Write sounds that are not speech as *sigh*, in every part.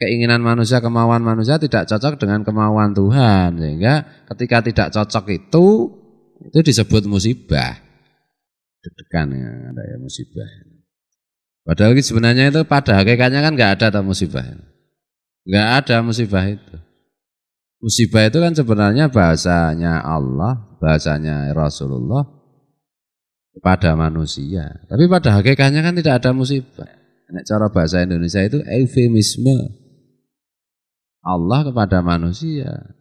keinginan manusia, kemauan manusia tidak cocok dengan kemauan Tuhan. Sehingga ketika tidak cocok itu itu disebut musibah. Dedekan ya, ada ya musibah. Padahal sebenarnya itu pada hakikatnya kan nggak ada musibah. Nggak ada musibah itu. Musibah itu kan sebenarnya bahasanya Allah, bahasanya Rasulullah kepada manusia. Tapi pada hakikatnya kan tidak ada musibah. Nah, cara bahasa Indonesia itu eufemisme. Allah kepada manusia.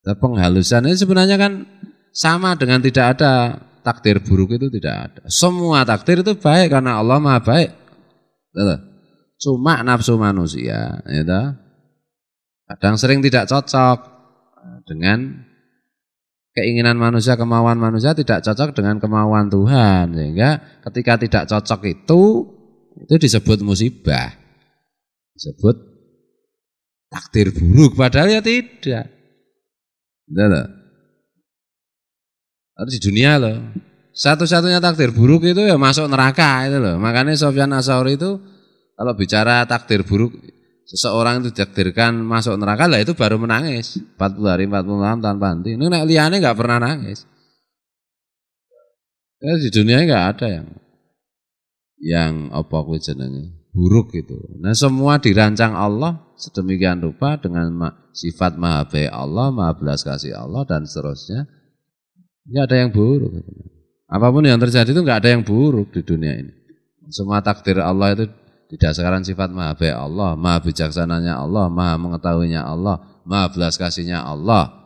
penghalusan ini sebenarnya kan sama dengan tidak ada takdir buruk itu tidak ada. Semua takdir itu baik karena Allah maha baik. Cuma nafsu manusia, itu ya kadang sering tidak cocok dengan keinginan manusia, kemauan manusia tidak cocok dengan kemauan Tuhan. Sehingga ketika tidak cocok itu, itu disebut musibah. Disebut takdir buruk padahal ya tidak. Tidak lah. Harus di dunia loh. Satu-satunya takdir buruk itu ya masuk neraka itu loh. Makanya Sofyan Asauri itu kalau bicara takdir buruk seseorang itu ditakdirkan masuk neraka lah itu baru menangis 40 hari 40 malam tanpa henti. Ini nek liane enggak pernah nangis. Ya, di dunia enggak ada yang yang apa kuwi jenenge? buruk gitu. Nah semua dirancang Allah sedemikian rupa dengan sifat maha baik Allah, maha belas kasih Allah dan seterusnya. Tidak ada yang buruk. Apapun yang terjadi itu nggak ada yang buruk di dunia ini. Semua takdir Allah itu didasarkan sifat maha baik Allah, maha bijaksananya Allah, maha mengetahuinya Allah, maha belas kasihnya Allah.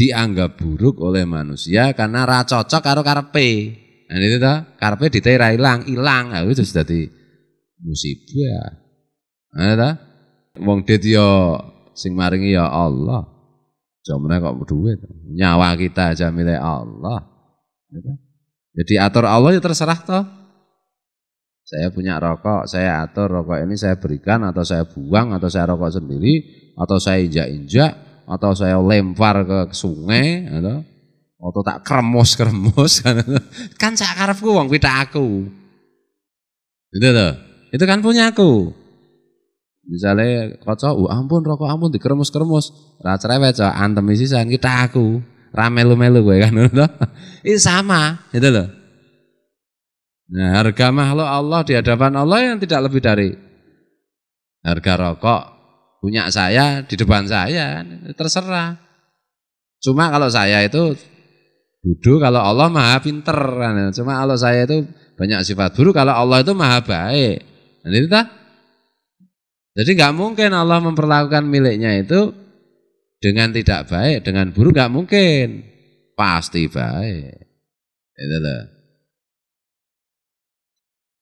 Dianggap buruk oleh manusia karena ra cocok karo karepe. Nah itu karpe di tera ilang, hilang. Nah, itu sudah di musibah. Nah itu wong dit yo ya, sing maringi ya Allah. Jomene kok berdua itu. nyawa kita aja milik Allah. Jadi ya atur Allah ya terserah toh. Saya punya rokok, saya atur rokok ini saya berikan atau saya buang atau saya rokok sendiri atau saya injak-injak atau saya lempar ke sungai atau gitu. Oto tak kremos kremos *laughs* kan. Kan cak karepku wong pitak aku. Itu tuh. Itu kan punya aku. Misalnya kocok "Uh, ampun rokok ampun kremos kremos rasa cerewet cok, antem sisan kita aku. rame melu-melu gue kan itu *laughs* Itu sama, itu tuh Nah, harga makhluk Allah di hadapan Allah yang tidak lebih dari harga rokok punya saya di depan saya terserah. Cuma kalau saya itu bodoh kalau Allah maha pinter kan? cuma Allah saya itu banyak sifat buruk kalau Allah itu maha baik nanti tak jadi nggak mungkin Allah memperlakukan miliknya itu dengan tidak baik dengan buruk nggak mungkin pasti baik itu lah.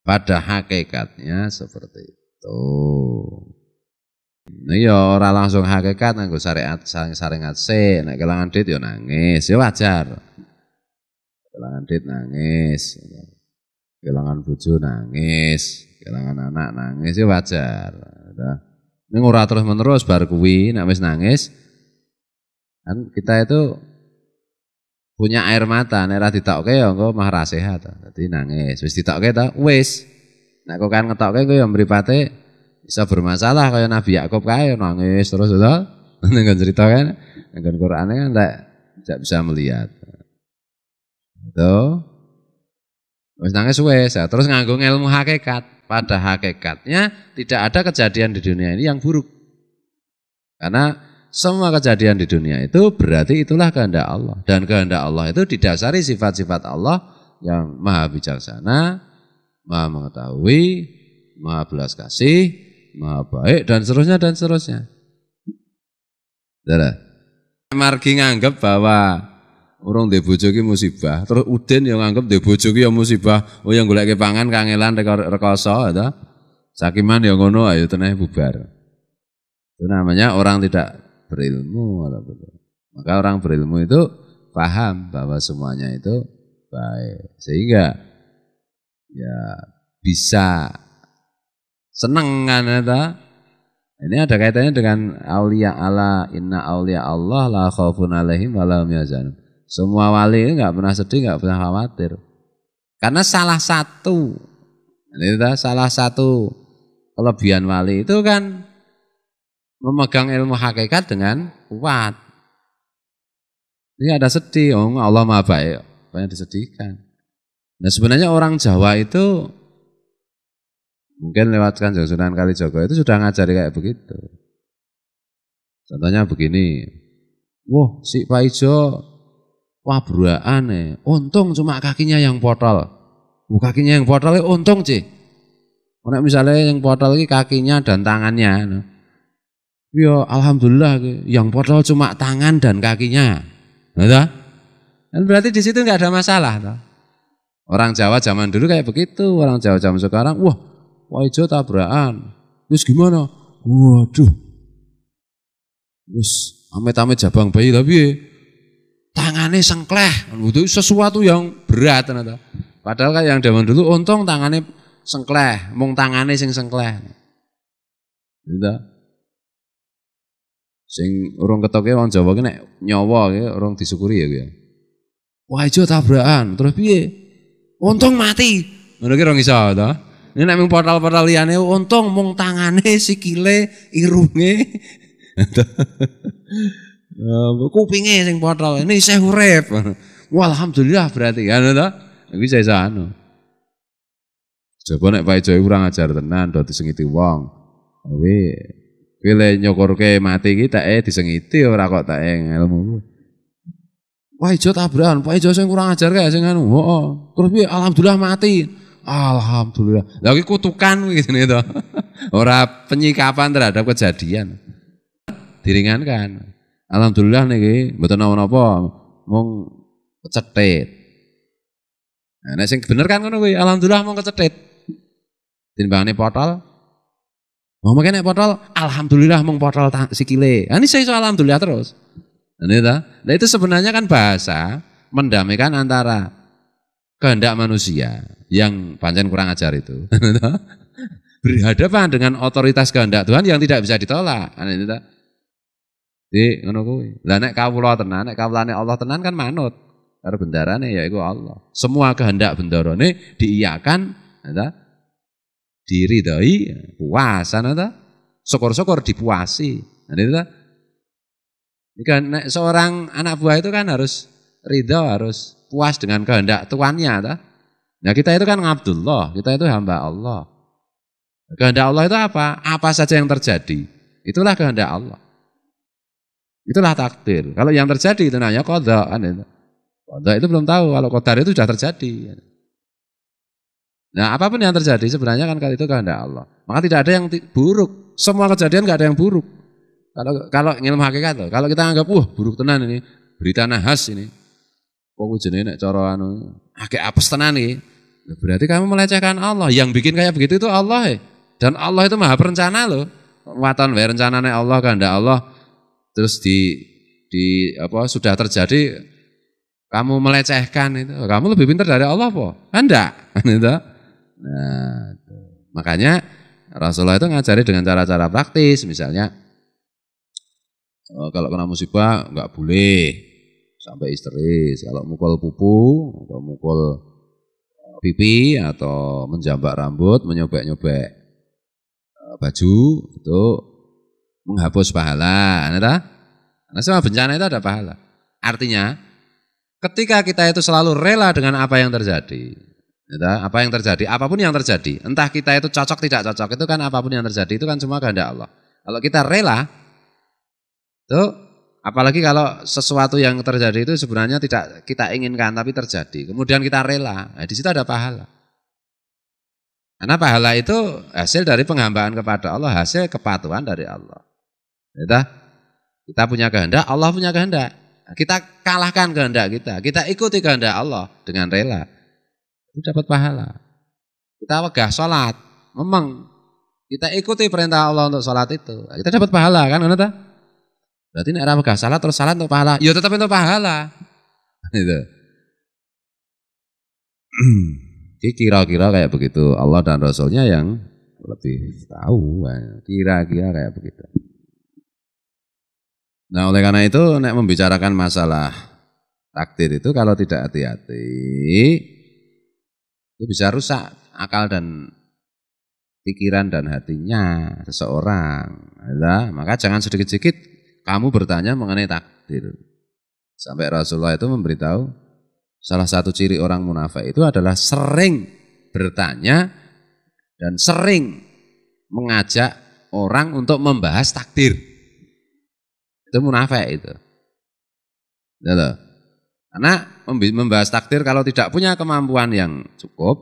pada hakikatnya seperti itu Nah, ya ora langsung hakikat nganggo nah, syariat saring-saringat sik, kelangan duit yo ya nangis, ya wajar kehilangan dit nangis ya. kehilangan bojo nangis kehilangan anak nangis ya wajar ya. ini ngurah terus menerus bar kuwi nak wis nangis kan kita itu punya air mata nek ora ditokke ya engko mah ra sehat ya. dadi nangis wis ditokke ta wis nek kok kan ngetokke engko ya mripate bisa bermasalah kaya Nabi Yakub kae nangis terus to *laughs* ning kan cerita kan ning kan Qur'ane kan tak tidak bisa melihat itu. Wis nangis wis, nah, terus nganggo ilmu hakikat. Pada hakikatnya tidak ada kejadian di dunia ini yang buruk. Karena semua kejadian di dunia itu berarti itulah kehendak Allah dan kehendak Allah itu didasari sifat-sifat Allah yang maha bijaksana, maha mengetahui, maha belas kasih, maha baik dan seterusnya dan seterusnya. Saudara, ya? margi nganggap bahwa Orang ndek bojo ki musibah. Terus Udin yang anggap ndek bojo ki ya musibah. Oh yang gulai kepangan kangelan rekoso itu ya Sakiman yang ngono ayo teneh bubar. Itu namanya orang tidak berilmu Maka orang berilmu itu paham bahwa semuanya itu baik. Sehingga ya bisa seneng kan ya Ini ada kaitannya dengan aulia Allah, inna aulia Allah la khaufun alaihim wa lahum yazanun. Semua wali nggak pernah sedih, nggak pernah khawatir. Karena salah satu, ini salah satu kelebihan wali itu kan memegang ilmu hakikat dengan kuat. Ini ada sedih, oh Allah maha baik, banyak disedihkan. Nah sebenarnya orang Jawa itu mungkin lewat Kanjeng kali Joko itu sudah ngajari kayak begitu. Contohnya begini, wah si Pak Ijo Wah untung cuma kakinya yang portal, Bu kakinya yang potol ya untung sih. Karena misalnya yang portal lagi kakinya dan tangannya. yo alhamdulillah yang portal cuma tangan dan kakinya. Dan berarti di situ nggak ada masalah. Orang Jawa zaman dulu kayak begitu, orang Jawa zaman sekarang, wah, wah wajah tabrakan. Terus gimana? Waduh. Terus ame-ame jabang bayi tapi tangannya sengkleh. Itu sesuatu yang berat ternyata. Padahal kan yang zaman dulu untung tangannya sengkleh, mung tangane sing sengkleh. Gitu. Sing urung ketoknya wong Jawa ki nek nyawa ki urung disyukuri ya kuwi. Wah, itu tabrakan, terus piye? Untung mati. Ngono ki rong iso ta. Ini nek mung portal-portal liyane untung mung tangane sikile irunge. *laughs* Eh, kupinge sing potol ini saya urip *laughs* wah alhamdulillah berarti kan to bisa saya anu coba nek Pak Joy kurang ajar tenan do disengiti wong kuwi kile nyokor nyokorke mati kita eh disengiti ora kok tak ilmu e Pak Ijo tabrakan, Pak Ijo sing kurang ajar kae sing anu. Oh. Terus piye alhamdulillah mati. Alhamdulillah. lagi kutukan gitu nih to. *laughs* Ora penyikapan terhadap kejadian. Diringankan. Alhamdulillah niki mboten napa-napa mung kecetit. Nah, nek sing bener kan ngono kuwi, alhamdulillah mung kecetit. Timbangane portal, Mau makan nek potol, alhamdulillah mau portal sikile. Nah, ini saya soal alhamdulillah terus. Ini ta? Nah, itu sebenarnya kan bahasa mendamaikan antara kehendak manusia yang pancen kurang ajar itu. *laughs* Berhadapan dengan otoritas kehendak Tuhan yang tidak bisa ditolak. Ah, ini ta? Di ngono kuwi. Lah nek kawula tenan, nek kawulane Allah tenan kan manut karo bendarane yaiku Allah. Semua kehendak bendarane diiyakan, ta? Diridhoi, puasan ta? Syukur-syukur dipuasi. Ngerti ta? Jika nek seorang anak buah itu kan harus ridho, harus puas dengan kehendak tuannya, ta? Nah kita itu kan Abdullah, kita itu hamba Allah. Kehendak Allah itu apa? Apa saja yang terjadi, itulah kehendak Allah. Itulah takdir. Kalau yang terjadi itu nanya kodok. Kan itu. Kodok itu belum tahu. Kalau kodar itu sudah terjadi. Nah apapun yang terjadi sebenarnya kan kalau itu kehendak Allah. Maka tidak ada yang buruk. Semua kejadian nggak ada yang buruk. Kalau kalau ilmu hakikat Kalau kita anggap wah buruk tenan ini berita nahas ini. Kok jenis nak coro anu akeh apes tenan ini? Berarti kamu melecehkan Allah. Yang bikin kayak begitu itu Allah. E. Dan Allah itu maha perencana loh. Watan rencana Allah kehendak Allah terus di di apa sudah terjadi kamu melecehkan itu kamu lebih pintar dari Allah po Anda *laughs* kan itu nah makanya Rasulullah itu ngajari dengan cara-cara praktis misalnya oh, kalau kena musibah nggak boleh sampai histeris kalau mukul pupu atau mukul pipi atau menjambak rambut menyobek-nyobek eh, baju itu menghapus pahala, nah, karena semua bencana itu ada pahala. Artinya, ketika kita itu selalu rela dengan apa yang terjadi, ya, apa yang terjadi, apapun yang terjadi, entah kita itu cocok tidak cocok, itu kan apapun yang terjadi, itu kan semua kehendak Allah. Kalau kita rela, itu apalagi kalau sesuatu yang terjadi itu sebenarnya tidak kita inginkan, tapi terjadi. Kemudian kita rela, nah, di situ ada pahala. Karena pahala itu hasil dari penghambaan kepada Allah, hasil kepatuhan dari Allah. Itu ya, kita punya kehendak, Allah punya kehendak. Nah, kita kalahkan kehendak kita. Kita ikuti kehendak Allah dengan rela. Itu dapat pahala. Kita wegah sholat. Memang kita ikuti perintah Allah untuk sholat itu. Nah, kita dapat pahala kan? Kenapa? Berarti ini arah wegah sholat terus sholat untuk pahala. Ya tetap untuk pahala. *laughs* Gitu. *clears throat* kira-kira kayak begitu Allah dan Rasulnya yang lebih tahu eh, kira-kira kayak begitu. Nah oleh karena itu nek membicarakan masalah takdir itu kalau tidak hati-hati itu bisa rusak akal dan pikiran dan hatinya seseorang. Nah, maka jangan sedikit-sedikit kamu bertanya mengenai takdir. Sampai Rasulullah itu memberitahu salah satu ciri orang munafik itu adalah sering bertanya dan sering mengajak orang untuk membahas takdir. Itu munafik itu. Gitu. Karena membahas takdir kalau tidak punya kemampuan yang cukup,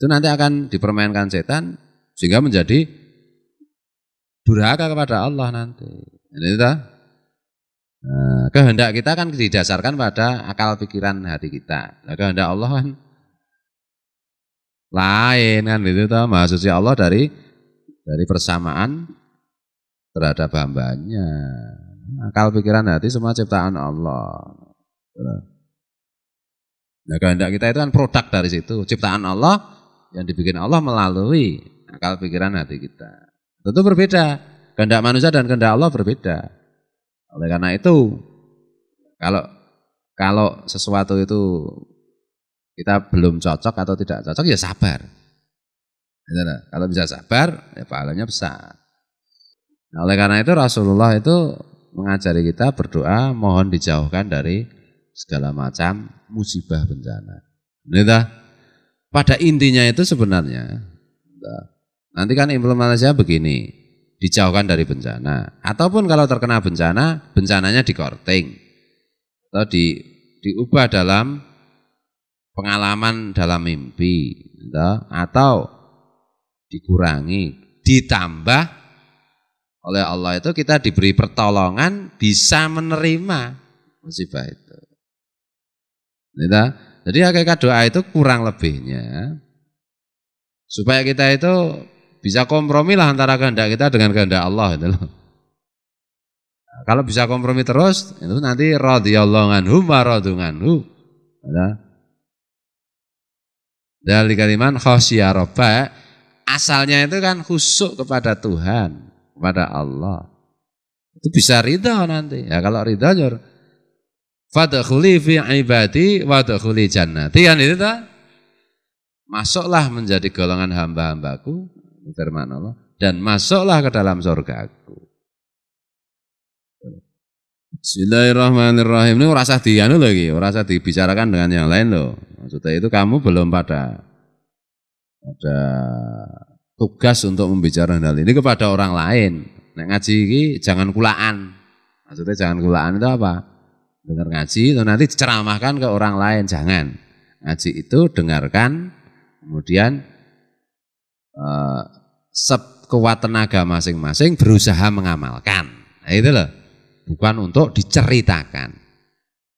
itu nanti akan dipermainkan setan sehingga menjadi durhaka kepada Allah nanti. Ini itu. Nah, kehendak kita kan didasarkan pada akal pikiran hati kita. Nah, kehendak Allah kan lain kan itu toh. Maksudnya Allah dari dari persamaan terhadap hambanya. Akal pikiran hati semua ciptaan Allah. Nah kehendak kita itu kan produk dari situ. Ciptaan Allah yang dibikin Allah melalui akal pikiran hati kita. Tentu berbeda. Kehendak manusia dan kehendak Allah berbeda. Oleh karena itu, kalau kalau sesuatu itu kita belum cocok atau tidak cocok ya sabar. Gitu kalau bisa sabar, ya pahalanya besar. Nah, oleh karena itu Rasulullah itu mengajari kita berdoa mohon dijauhkan dari segala macam musibah bencana. Nita, pada intinya itu sebenarnya nanti kan implementasinya begini, dijauhkan dari bencana. Ataupun kalau terkena bencana, bencananya dikorting atau di diubah dalam pengalaman dalam mimpi, atau dikurangi, ditambah oleh Allah itu kita diberi pertolongan bisa menerima musibah itu. Gitu. Jadi hakikat doa itu kurang lebihnya supaya kita itu bisa kompromi lah antara kehendak kita dengan kehendak Allah itu loh. Nah, kalau bisa kompromi terus itu nanti radhiyallahu anhu wa radunganhu. Gitu. Dari kaliman khasyah asalnya itu kan khusuk kepada Tuhan kepada Allah. Itu bisa ridha nanti. Ya kalau ridha jor fadkhuli fi ibadi wa dkhuli jannati. Kan itu ta Masuklah menjadi golongan hamba-hambaku, firman Allah, dan masuklah ke dalam surga Aku. Bismillahirrahmanirrahim. Ini rasa dianu lagi, rasa dibicarakan dengan yang lain loh. Maksudnya itu kamu belum pada ada tugas untuk membicarakan hal ini kepada orang lain. Nek ngaji ini jangan kulaan. Maksudnya jangan kulaan itu apa? Dengar ngaji itu nanti ceramahkan ke orang lain, jangan. Ngaji itu dengarkan, kemudian eh, sekuat tenaga masing-masing berusaha mengamalkan. Nah, itu loh, bukan untuk diceritakan.